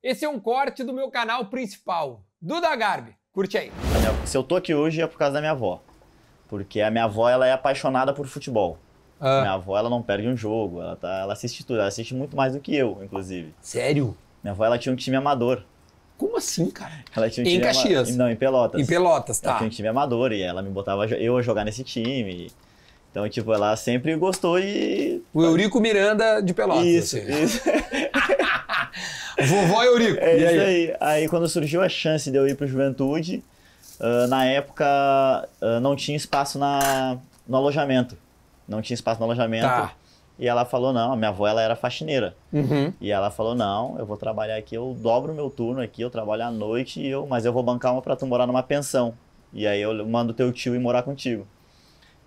Esse é um corte do meu canal principal, Duda Garbi. Curte aí. Se eu tô aqui hoje é por causa da minha avó. Porque a minha avó ela é apaixonada por futebol. Ah. Minha avó ela não perde um jogo, ela, tá, ela assiste tudo, ela assiste muito mais do que eu, inclusive. Sério? Minha avó ela tinha um time amador. Como assim, cara? Ela tinha um em time Caxias? Ama... Não, em Pelotas. Em Pelotas, tá. Ela tinha um time amador e ela me botava eu a jogar nesse time. Então, tipo, ela sempre gostou e... O Eurico Miranda de Pelotas. Isso, assim. isso. Vovó Eurico. É e isso aí? aí? aí. quando surgiu a chance de eu ir para Juventude, uh, na época uh, não tinha espaço na, no alojamento. Não tinha espaço no alojamento. Tá. E ela falou, não, minha avó ela era faxineira. Uhum. E ela falou, não, eu vou trabalhar aqui, eu dobro meu turno aqui, eu trabalho à noite, eu, mas eu vou bancar uma para tu morar numa pensão. E aí eu mando teu tio ir morar contigo.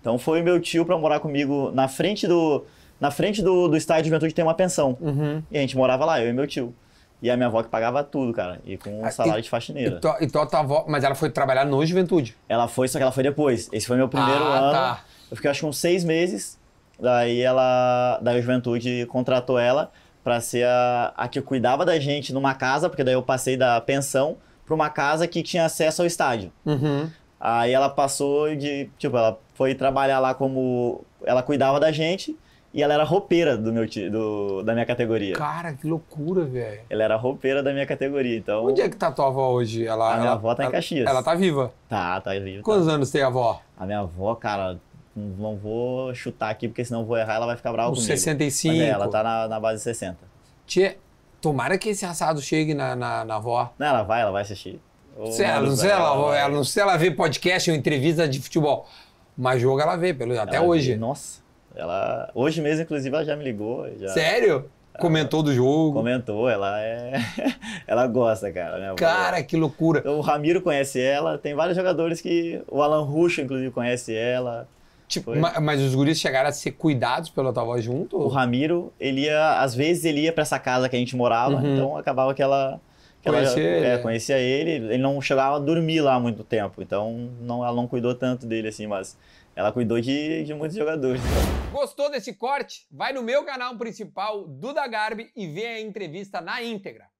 Então foi meu tio para morar comigo na frente do na frente do, do estádio de juventude tem uma pensão. Uhum. E a gente morava lá, eu e meu tio. E a minha avó que pagava tudo, cara. E com um ah, salário e, de faxineira. Então, então a tua avó. Mas ela foi trabalhar no juventude? Ela foi, só que ela foi depois. Esse foi meu primeiro ah, ano. Tá. Eu fiquei acho uns seis meses. Daí ela. Daí a juventude contratou ela para ser a, a que cuidava da gente numa casa, porque daí eu passei da pensão para uma casa que tinha acesso ao estádio. Uhum. Aí ela passou de. Tipo, ela foi trabalhar lá como. Ela cuidava da gente. E ela era roupeira do meu, do, da minha categoria. Cara, que loucura, velho. Ela era roupeira da minha categoria, então... Onde é que tá tua avó hoje? Ela, a ela, minha avó tá ela, em Caxias. Ela tá viva? Tá, tá viva. Tá. Quantos tá. anos tem a avó? A minha avó, cara, não vou chutar aqui, porque senão eu vou errar ela vai ficar brava Os comigo. 65. Mas é, ela tá na, na base 60. Tia, tomara que esse assado chegue na, na, na avó. Não, ela vai, ela vai assistir. Se ela, não sei, ela, ela, ela, não sei ela vê podcast ou entrevista de futebol. Mas jogo ela vê, pelo, até hoje. nossa. Ela, hoje mesmo, inclusive, ela já me ligou. Já, Sério? Comentou do jogo. Comentou, ela é. ela gosta, cara. Né? cara, avó. que loucura. O Ramiro conhece ela, tem vários jogadores que. O Alan Ruxo, inclusive, conhece ela. Tipo, mas, mas, os guris chegaram a ser cuidados pela tua avó junto? O Ramiro, ele ia, às vezes ele ia para essa casa que a gente morava, uhum. então acabava que ela Conhecia ela, é, ele. É, conhecia ele. Ele não chegava a dormir lá há muito tempo, então não, ela não cuidou tanto dele assim, mas ela cuidou de, de muitos jogadores. Gostou desse corte? Vai no meu canal principal, Duda Garbi, e vê a entrevista na íntegra.